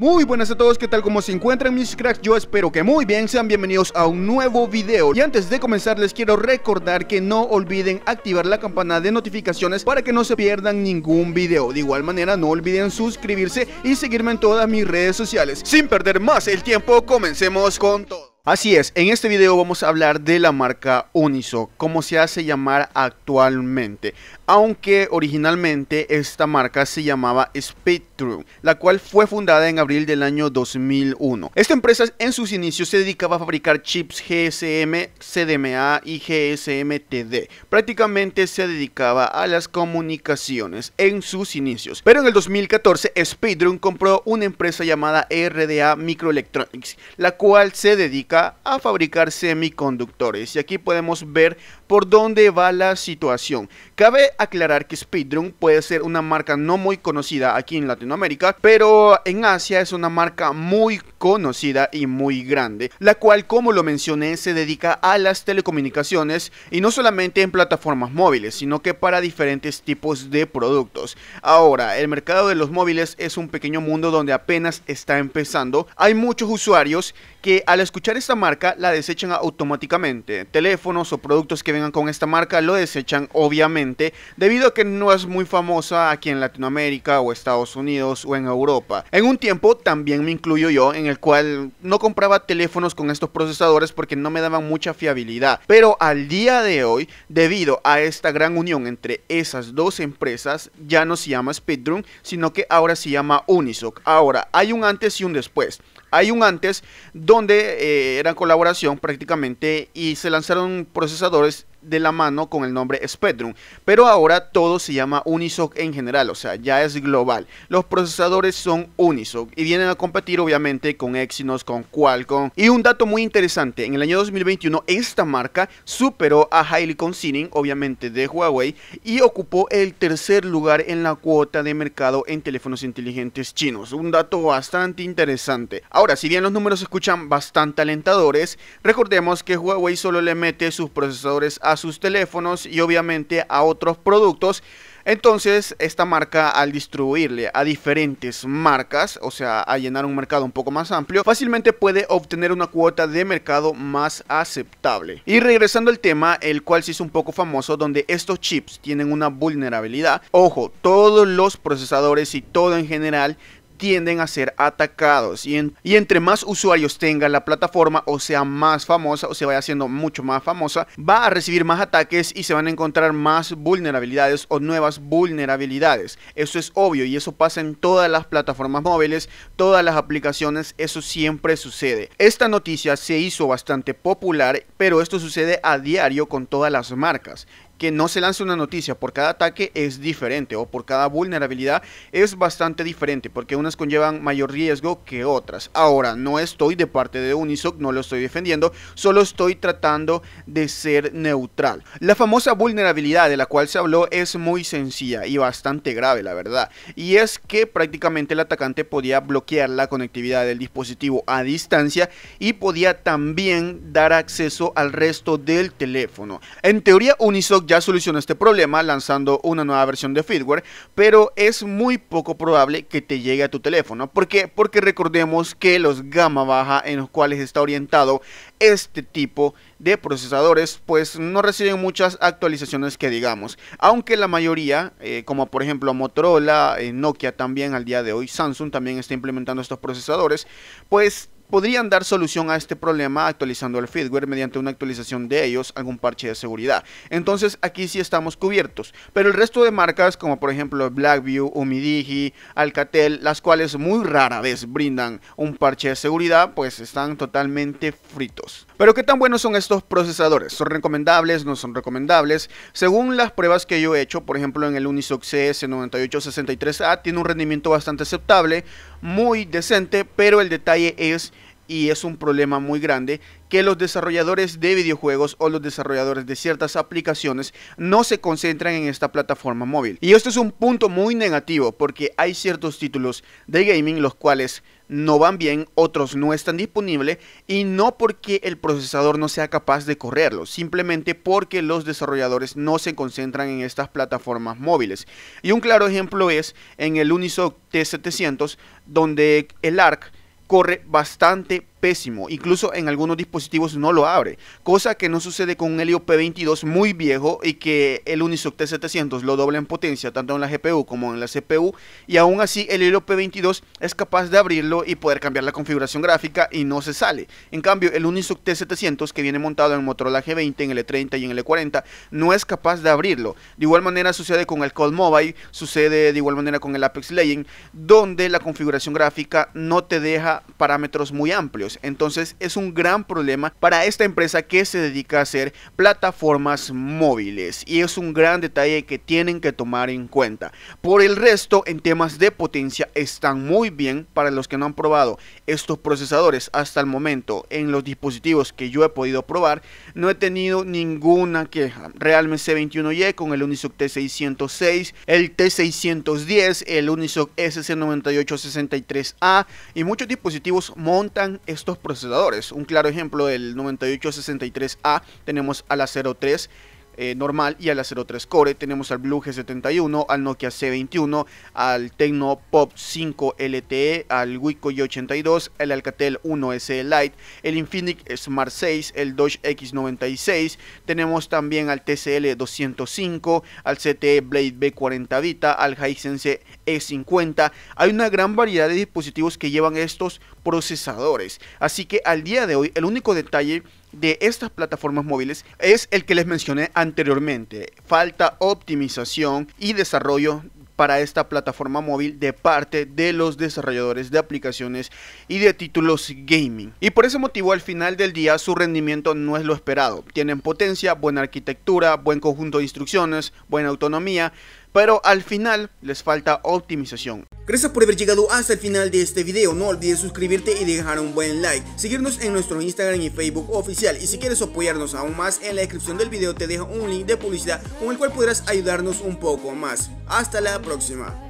Muy buenas a todos, ¿qué tal? ¿Cómo se encuentran mis cracks? Yo espero que muy bien, sean bienvenidos a un nuevo video Y antes de comenzar les quiero recordar que no olviden activar la campana de notificaciones para que no se pierdan ningún video De igual manera no olviden suscribirse y seguirme en todas mis redes sociales Sin perder más el tiempo, comencemos con todo Así es, en este video vamos a hablar de la marca Uniso, cómo se hace llamar actualmente aunque originalmente esta marca se llamaba Speedrun, la cual fue fundada en abril del año 2001. Esta empresa en sus inicios se dedicaba a fabricar chips GSM, CDMA y GSMTD. Prácticamente se dedicaba a las comunicaciones en sus inicios. Pero en el 2014 Speedrun compró una empresa llamada RDA Microelectronics, la cual se dedica a fabricar semiconductores. Y aquí podemos ver por dónde va la situación. Cabe aclarar que Speedrun puede ser una marca no muy conocida aquí en Latinoamérica, pero en Asia es una marca muy conocida y muy grande, la cual como lo mencioné se dedica a las telecomunicaciones y no solamente en plataformas móviles, sino que para diferentes tipos de productos. Ahora, el mercado de los móviles es un pequeño mundo donde apenas está empezando. Hay muchos usuarios que al escuchar esta marca la desechan automáticamente. Teléfonos o productos que vengan con esta marca lo desechan obviamente debido a que no es muy famosa aquí en Latinoamérica o Estados Unidos o en Europa. En un tiempo también me incluyo yo en el cual no compraba teléfonos con estos procesadores porque no me daban mucha fiabilidad, pero al día de hoy, debido a esta gran unión entre esas dos empresas, ya no se llama Speedrun, sino que ahora se llama Unisoc. Ahora, hay un antes y un después. Hay un antes donde eh, era colaboración prácticamente y se lanzaron procesadores de la mano con el nombre Spectrum, pero ahora todo se llama Unisoc en general, o sea, ya es global. Los procesadores son Unisoc y vienen a competir obviamente con Exynos, con Qualcomm. Y un dato muy interesante, en el año 2021 esta marca superó a HiSilicon, obviamente de Huawei, y ocupó el tercer lugar en la cuota de mercado en teléfonos inteligentes chinos. Un dato bastante interesante. Ahora, si bien los números se escuchan bastante alentadores, recordemos que Huawei solo le mete sus procesadores a a sus teléfonos y obviamente a otros productos. Entonces, esta marca al distribuirle a diferentes marcas, o sea, a llenar un mercado un poco más amplio, fácilmente puede obtener una cuota de mercado más aceptable. Y regresando al tema, el cual se hizo un poco famoso, donde estos chips tienen una vulnerabilidad. Ojo, todos los procesadores y todo en general tienden a ser atacados. Y, entre más usuarios tenga la plataforma o sea más famosa o se vaya haciendo mucho más famosa, va a recibir más ataques y se van a encontrar más vulnerabilidades o nuevas vulnerabilidades. Eso es obvio y eso pasa en todas las plataformas móviles, todas las aplicaciones, eso siempre sucede. Esta noticia se hizo bastante popular, pero esto sucede a diario con todas las marcas que no se lance una noticia por cada ataque es diferente o por cada vulnerabilidad es bastante diferente porque unas conllevan mayor riesgo que otras. Ahora, no estoy de parte de Unisoc, no lo estoy defendiendo, solo estoy tratando de ser neutral. La famosa vulnerabilidad de la cual se habló es muy sencilla y bastante grave, la verdad, y es que prácticamente el atacante podía bloquear la conectividad del dispositivo a distancia y podía también dar acceso al resto del teléfono. En teoría, Unisoc ya solucionó este problema lanzando una nueva versión de firmware, pero es muy poco probable que te llegue a tu teléfono. ¿Por qué? Porque recordemos que los gama baja en los cuales está orientado este tipo de procesadores, pues no reciben muchas actualizaciones que digamos. Aunque la mayoría, eh, como por ejemplo Motorola, eh, Nokia también al día de hoy, Samsung también está implementando estos procesadores, pues podrían dar solución a este problema actualizando el firmware mediante una actualización de ellos, algún parche de seguridad. Entonces aquí sí estamos cubiertos, pero el resto de marcas como por ejemplo Blackview, Umidigi, Alcatel, las cuales muy rara vez brindan un parche de seguridad, pues están totalmente fritos. Pero qué tan buenos son estos procesadores? ¿Son recomendables? ¿No son recomendables? Según las pruebas que yo he hecho, por ejemplo en el Unisoc CS9863A tiene un rendimiento bastante aceptable, muy decente, pero el detalle es y es un problema muy grande que los desarrolladores de videojuegos o los desarrolladores de ciertas aplicaciones no se concentran en esta plataforma móvil. Y esto es un punto muy negativo porque hay ciertos títulos de gaming los cuales no van bien, otros no están disponibles y no porque el procesador no sea capaz de correrlo, simplemente porque los desarrolladores no se concentran en estas plataformas móviles. Y un claro ejemplo es en el Unisoc T700 donde el ARC corre bastante pésimo. Incluso en algunos dispositivos no lo abre. Cosa que no sucede con un Helio P22 muy viejo y que el Unisoc T700 lo dobla en potencia tanto en la GPU como en la CPU. Y aún así el Helio P22 es capaz de abrirlo y poder cambiar la configuración gráfica y no se sale. En cambio el Unisoc T700 que viene montado en Motorola G20, en el e 30 y en el L40 e no es capaz de abrirlo. De igual manera sucede con el Cold Mobile, sucede de igual manera con el Apex Legend, donde la configuración gráfica no te deja parámetros muy amplios. Entonces es un gran problema para esta empresa que se dedica a hacer plataformas móviles. Y es un gran detalle que tienen que tomar en cuenta. Por el resto, en temas de potencia, están muy bien para los que no han probado estos procesadores hasta el momento. En los dispositivos que yo he podido probar, no he tenido ninguna queja. Realme C21Y con el Unisoc T606, el T610, el Unisoc SC9863A y muchos dispositivos montan estos estos procesadores. Un claro ejemplo del 9863A tenemos a la 03 eh, normal y a la 03 Core. Tenemos al Blue G71, al Nokia C21, al Tecno Pop 5 LTE, al Wico Y82, el Alcatel 1S Lite, el Infinix Smart 6, el Dodge X96. Tenemos también al TCL 205, al CTE Blade B40 Vita, al Hisense E50. Hay una gran variedad de dispositivos que llevan estos procesadores. Así que al día de hoy el único detalle de estas plataformas móviles es el que les mencioné anteriormente. Falta optimización y desarrollo para esta plataforma móvil de parte de los desarrolladores de aplicaciones y de títulos gaming. Y por ese motivo al final del día su rendimiento no es lo esperado. Tienen potencia, buena arquitectura, buen conjunto de instrucciones, buena autonomía, pero al final les falta optimización. Gracias por haber llegado hasta el final de este video, no olvides suscribirte y dejar un buen like, seguirnos en nuestro Instagram y Facebook oficial y si quieres apoyarnos aún más en la descripción del video te dejo un link de publicidad con el cual podrás ayudarnos un poco más. Hasta la próxima.